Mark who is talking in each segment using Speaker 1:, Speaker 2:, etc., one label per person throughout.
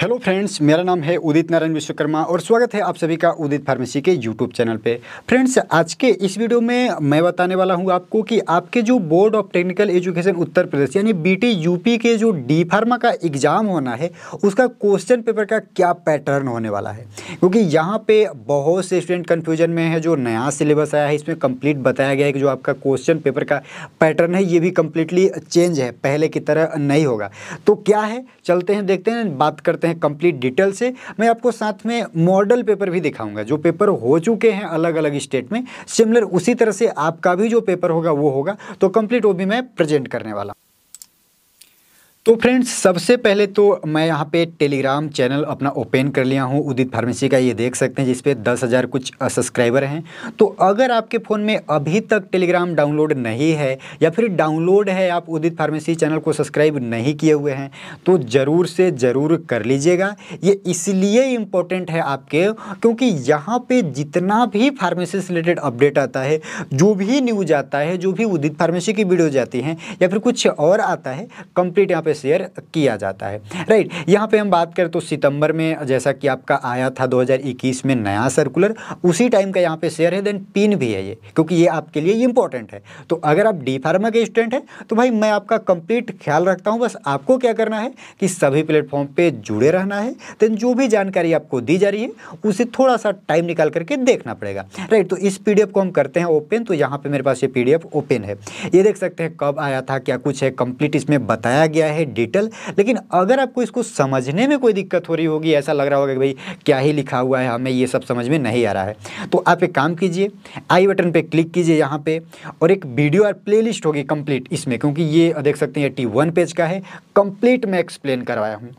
Speaker 1: hello friends मेरा नाम है उदित नारायण विश्वकर्मा और स्वागत है आप सभी का उदित फार्मेसी के यूट्यूब चैनल पे फ्रेंड्स आज के इस वीडियो में मैं बताने वाला हूं आपको कि आपके जो board of technical education Uttar Pradesh यानी बीटी यूपी के जो डी फार्मा का एग्ज़ाम होना है उसका क्वेश्चन पेपर का क्या पैटर्न होने वाला है क्योंकि यहाँ पर बहुत से स्टूडेंट कन्फ्यूजन में है जो नया सिलेबस आया है इसमें कम्प्लीट बताया गया है कि जो आपका क्वेश्चन पेपर का पैटर्न है ये भी कम्प्लीटली चेंज है पहले की तरह नहीं होगा तो क्या है चलते हैं देखते हैं बात करते हैं हैं कंप्लीट डिटेल से मैं आपको साथ में मॉडल पेपर भी दिखाऊंगा जो पेपर हो चुके हैं अलग अलग स्टेट में सिमिलर उसी तरह से आपका भी जो पेपर होगा वो होगा तो कंप्लीट वो भी मैं प्रेजेंट करने वाला हूँ तो फ्रेंड्स सबसे पहले तो मैं यहाँ पे टेलीग्राम चैनल अपना ओपन कर लिया हूँ उदित फार्मेसी का ये देख सकते हैं जिसपे दस हज़ार कुछ सब्सक्राइबर हैं तो अगर आपके फ़ोन में अभी तक टेलीग्राम डाउनलोड नहीं है या फिर डाउनलोड है आप उदित फार्मेसी चैनल को सब्सक्राइब नहीं किए हुए हैं तो ज़रूर से ज़रूर कर लीजिएगा ये इसलिए इम्पोर्टेंट है आपके क्योंकि यहाँ पर जितना भी फार्मेसी से रिलेटेड अपडेट आता है जो भी न्यूज आता है जो भी उदित फार्मेसी की वीडियोज आती हैं या फिर कुछ और आता है कंप्लीट यहाँ पर शेयर किया जाता है राइट यहाँ पे हम बात करें तो सितंबर में जैसा कि आपका आया था 2021 में नया सर्कुलर उसी टाइम का यहाँ पे शेयर है देन पिन भी है ये क्योंकि ये आपके लिए इंपॉर्टेंट है तो अगर आप डी फार्मा के स्टूडेंट हैं तो भाई मैं आपका कंप्लीट ख्याल रखता हूँ बस आपको क्या करना है कि सभी प्लेटफॉर्म पर जुड़े रहना है देन जो भी जानकारी आपको दी जा रही है उसे थोड़ा सा टाइम निकाल करके देखना पड़ेगा राइट तो इस पी को हम करते हैं ओपन तो यहाँ पर मेरे पास ये पी ओपन है ये देख सकते हैं कब आया था क्या कुछ है कंप्लीट इसमें बताया गया है है डिटेल लेकिन अगर आपको इसको समझने में कोई दिक्कत हो रही होगी ऐसा लग रहा होगा कि भाई क्या ही लिखा हुआ है हमें ये सब समझ में नहीं आ रहा है तो आप एक काम कीजिए आई बटन पर क्लिक कीजिए यहाँ पर और एक वीडियो और प्ले होगी कंप्लीट इसमें क्योंकि ये देख सकते हैं एट्टी वन पेज का है कंप्लीट मैं एक्सप्लेन करवाया हूँ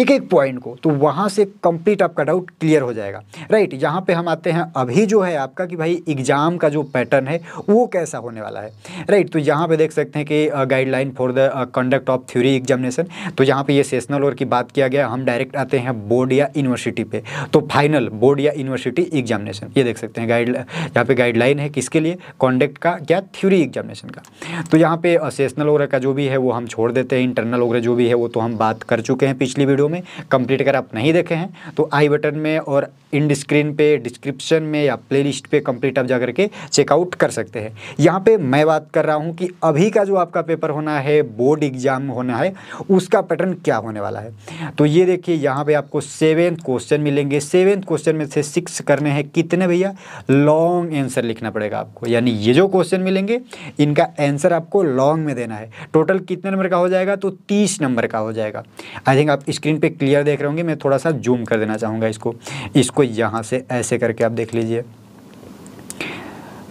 Speaker 1: एक एक पॉइंट को तो वहाँ से कंप्लीट आपका डाउट क्लियर हो जाएगा राइट यहाँ पर हम आते हैं अभी जो है आपका कि भाई एग्ज़ाम का जो पैटर्न है वो कैसा होने वाला है राइट तो यहाँ पे देख सकते हैं कि guideline for the conduct of theory examination तो यहाँ पे ये सेशनल और की बात किया गया हम डायरेक्ट आते हैं बोर्ड या यूनिवर्सिटी पे तो फाइनल बोर्ड या यूनिवर्सिटी एग्जामिनेशन ये देख सकते हैं गाइड यहाँ पे गाइडलाइन है किसके लिए कॉन्डक्ट का क्या थ्योरी एग्जामिनेशन का तो यहाँ पे सेशनल वगैरह का जो भी है वो हम छोड़ देते हैं इंटरनल वगैरह जो भी है वो तो हम बात कर चुके हैं पिछली वीडियो में कंप्लीट अगर आप नहीं देखे हैं तो आई बटन में और इन स्क्रीन पे डिस्क्रिप्शन में या लिस्ट पर कंप्लीट आप जाकर के चेकआउट कर सकते हैं यहाँ पे मैं बात कर रहा हूँ कि अभी का जो आपका पेपर होना है बोर्ड एग्जाम होना है है उसका पैटर्न क्या होने वाला है तो ये देखिए यहाँ पे आपको सेवेंथ क्वेश्चन मिलेंगे सेवेंथ क्वेश्चन में से सिक्स करने हैं कितने भैया लॉन्ग आंसर लिखना पड़ेगा आपको यानी ये जो क्वेश्चन मिलेंगे इनका आंसर आपको लॉन्ग में देना है टोटल कितने नंबर का हो जाएगा तो तीस नंबर का हो जाएगा आई थिंक आप स्क्रीन पर क्लियर देख रहे होंगे मैं थोड़ा सा जूम कर देना चाहूँगा इसको इसको यहाँ से ऐसे करके आप देख लीजिए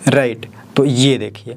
Speaker 1: राइट right, तो ये देखिए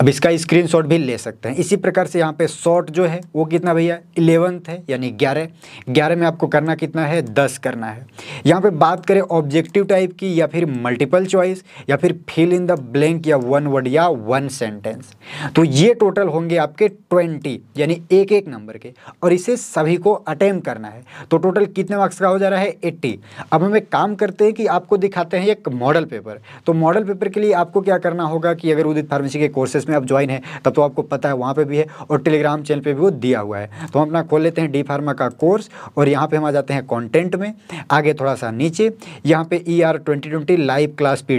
Speaker 1: अब इसका स्क्रीनशॉट भी ले सकते हैं इसी प्रकार से यहाँ पे शॉर्ट जो है वो कितना भैया इलेवंथ है यानी ग्यारह ग्यारह में आपको करना कितना है दस करना है यहाँ पे बात करें ऑब्जेक्टिव टाइप की या फिर मल्टीपल चॉइस या फिर फिल इन द ब्लैंक या वन वर्ड या वन सेंटेंस तो ये टोटल होंगे आपके ट्वेंटी यानी एक एक नंबर के और इसे सभी को अटेम्प करना है तो टोटल कितने मार्क्स का हो जा रहा है एट्टी अब हम एक काम करते हैं कि आपको दिखाते हैं एक मॉडल पेपर तो मॉडल पेपर के लिए आपको क्या करना होगा कि अगर उदित फार्मेसी के कोर्सेज में आप ज्वाइन है तब तो आपको पता है वहाँ पर भी है और टेलीग्राम चैनल पर भी वो दिया हुआ है तो हम अपना खोल लेते हैं डी फार्मा का कोर्स और यहाँ पर हम आ जाते हैं कॉन्टेंट में आगे थोड़ा सा नीचे यहाँ पर E R live class P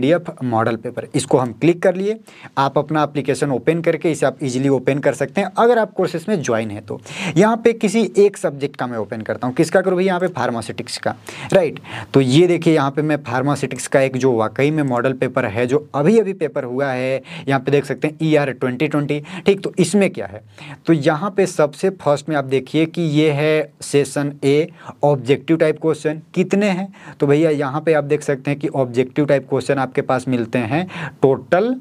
Speaker 1: model paper इसको हम क्लिक कर लिए आप अपना अप्लीकेशन ओपन करके इसे आप इजिली ओपन कर सकते हैं अगर आप कोर्सेस में ज्वाइन है तो यहाँ पे किसी एक सब्जेक्ट का मैं ओपन करता हूँ किसका करूँ भाई यहाँ पे फार्मास्यूटिक्स का राइट तो ये देखिए यहाँ पे मैं फार्मास्यूटिक्स का एक जो वाकई में मॉडल पेपर है जो अभी अभी पेपर हुआ है यहाँ पे देख सकते हैं ई e क्या है ट्वेंटी ट्वेंटी ठीक तो इसमें क्या है तो यहाँ पे सबसे फर्स्ट में आप देखिए कि ये है session A objective type question कितने हैं तो भैया यहाँ पे आप देख सकते हैं कि ऑब्जेक्टिव टाइप क्वेश्चन आपके पास मिलते हैं टोटल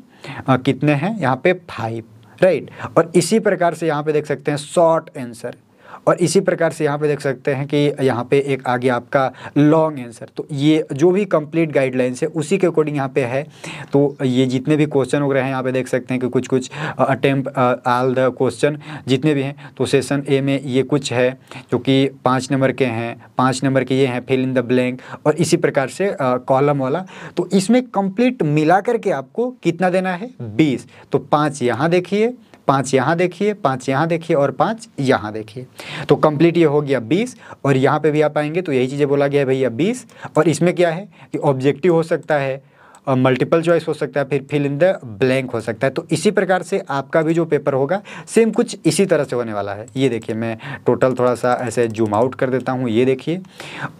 Speaker 1: आ, कितने हैं यहाँ पे फाइव राइट और इसी प्रकार से यहाँ पे देख सकते हैं शॉर्ट आंसर और इसी प्रकार से यहाँ पे देख सकते हैं कि यहाँ पे एक आगे आपका लॉन्ग आंसर तो ये जो भी कंप्लीट गाइडलाइंस है उसी के अकॉर्डिंग यहाँ पे है तो ये जितने भी क्वेश्चन वगैरह हैं यहाँ पे देख सकते हैं कि कुछ कुछ अटेम्प आल द क्वेश्चन जितने भी हैं तो सेशन ए में ये कुछ है जो कि पाँच नंबर के हैं पाँच नंबर के ये हैं फिल इन द ब्लैंक और इसी प्रकार से कॉलम वाला तो इसमें कंप्लीट मिला करके आपको कितना देना है बीस तो पाँच यहाँ देखिए पाँच यहाँ देखिए पाँच यहाँ देखिए और पाँच यहाँ देखिए तो कंप्लीट ये हो गया बीस और यहाँ पे भी आप आएंगे तो यही चीज़ें बोला गया है भैया बीस और इसमें क्या है कि ऑब्जेक्टिव हो सकता है मल्टीपल चॉइस हो सकता है फिर फिल इन द ब्लैंक हो सकता है तो इसी प्रकार से आपका भी जो पेपर होगा सेम कुछ इसी तरह से होने वाला है ये देखिए मैं टोटल थोड़ा सा ऐसे जूम आउट कर देता हूँ ये देखिए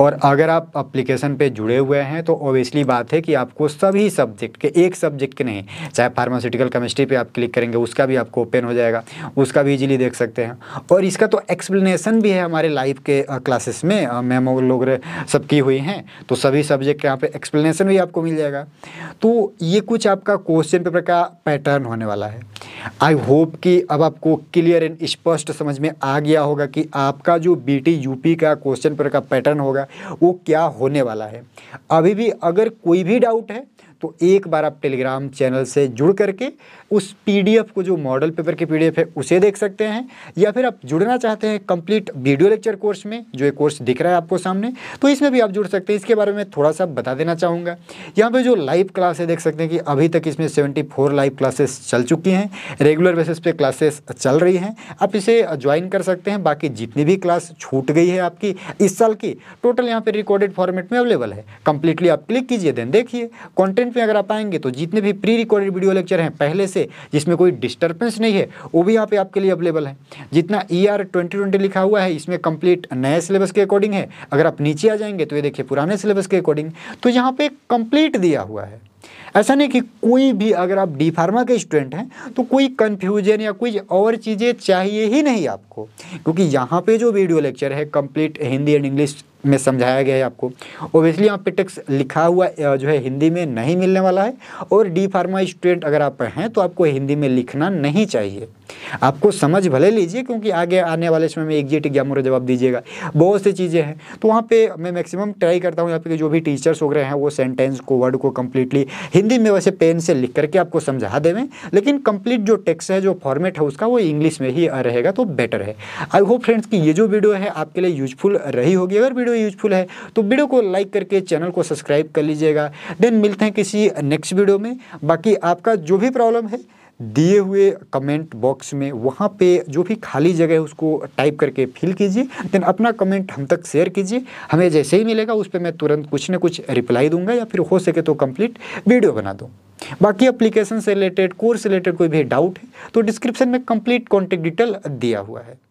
Speaker 1: और अगर आप अप्लीकेशन पर जुड़े हुए हैं तो ओबियसली बात है कि आपको सभी सब्जेक्ट के एक सब्जेक्ट के नहीं चाहे फार्मास्यूटिकल केमिस्ट्री पर आप क्लिक करेंगे उसका भी आपको ओपन हो जाएगा उसका भी ईजिली देख सकते हैं और इसका तो एक्सप्लेनेशन भी है हमारे लाइव के क्लासेस में मैम लोग सबकी हुई हैं तो सभी सब्जेक्ट के यहाँ पे एक्सप्लेनेशन भी आपको मिल जाएगा तो ये कुछ आपका क्वेश्चन पेपर का पैटर्न होने वाला है आई होप कि अब आपको क्लियर एंड स्पष्ट समझ में आ गया होगा कि आपका जो बीटी यूपी का क्वेश्चन पेपर का पैटर्न होगा वो क्या होने वाला है अभी भी अगर कोई भी डाउट है तो एक बार आप टेलीग्राम चैनल से जुड़ करके उस पीडीएफ को जो मॉडल पेपर की पीडीएफ है उसे देख सकते हैं या फिर आप जुड़ना चाहते हैं कंप्लीट वीडियो लेक्चर कोर्स में जो ये कोर्स दिख रहा है आपको सामने तो इसमें भी आप जुड़ सकते हैं इसके बारे में थोड़ा सा बता देना चाहूँगा यहाँ पर जो लाइव क्लास है देख सकते हैं कि अभी तक इसमें सेवेंटी लाइव क्लासेस चल चुकी हैं रेगुलर बेसिस पे क्लासेस चल रही हैं आप इसे ज्वाइन कर सकते हैं बाकी जितनी भी क्लास छूट गई है आपकी इस साल की टोटल यहाँ पर रिकॉर्डेड फॉर्मेट में अवेलेबल है कंप्लीटली आप क्लिक कीजिए देन देखिए कॉन्टेंट कमेंट में अगर आप आएंगे तो जितने भी प्री रिकॉर्डेड वीडियो लेक्चर हैं पहले से जिसमें कोई डिस्टर्बेंस नहीं है वो भी यहाँ पे आपके लिए अवेलेबल है जितना ई आर ट्वेंटी ट्वेंटी लिखा हुआ है इसमें कंप्लीट नए सिलेबस के अकॉर्डिंग है अगर आप नीचे आ जाएंगे तो ये देखिए पुराने सिलेबस के अकॉर्डिंग तो यहाँ पे कंप्लीट दिया हुआ है ऐसा नहीं कि कोई भी अगर आप डी फार्मा के स्टूडेंट हैं तो कोई कन्फ्यूजन या कोई और चीज़ें चाहिए ही नहीं आपको क्योंकि यहाँ पे जो वीडियो लेक्चर है कंप्लीट हिंदी एंड इंग्लिश में समझाया गया है आपको ओबियसली यहाँ पे टेक्स्ट लिखा हुआ जो है हिंदी में नहीं मिलने वाला है और डी फार्मा स्टूडेंट अगर आप हैं तो आपको हिंदी में लिखना नहीं चाहिए आपको समझ भले लीजिए क्योंकि आगे आने वाले समय में एग्जिट एग्जामों का जवाब दीजिएगा बहुत सी चीज़ें हैं तो वहाँ पे मैं मैक्सिमम ट्राई करता हूँ यहाँ पे जो भी टीचर्स वगैरह हैं वो सेंटेंस को वर्ड को कम्प्लीटली हिंदी में वैसे पेन से लिख करके आपको समझा देवें लेकिन कम्प्लीट जो टेक्स्ट है जो फॉर्मेट है उसका वो इंग्लिश में ही रहेगा तो बेटर है आई होप फ्रेंड्स की ये जो वीडियो है आपके लिए यूजफुल रही होगी अगर वीडियो यूजफुल है तो वीडियो को लाइक करके चैनल को सब्सक्राइब कर लीजिएगा देन मिलते हैं किसी नेक्स्ट वीडियो में बाकी आपका जो भी प्रॉब्लम है दिए हुए कमेंट बॉक्स में वहाँ पे जो भी खाली जगह है उसको टाइप करके फिल कीजिए देन अपना कमेंट हम तक शेयर कीजिए हमें जैसे ही मिलेगा उस पर मैं तुरंत कुछ ना कुछ रिप्लाई दूंगा या फिर हो सके तो कंप्लीट वीडियो बना दूँ बाकी एप्लीकेशन से रिलेटेड कोर्स रिलेटेड कोई भी डाउट है तो डिस्क्रिप्शन में कंप्लीट कॉन्टेक्ट डिटेल दिया हुआ है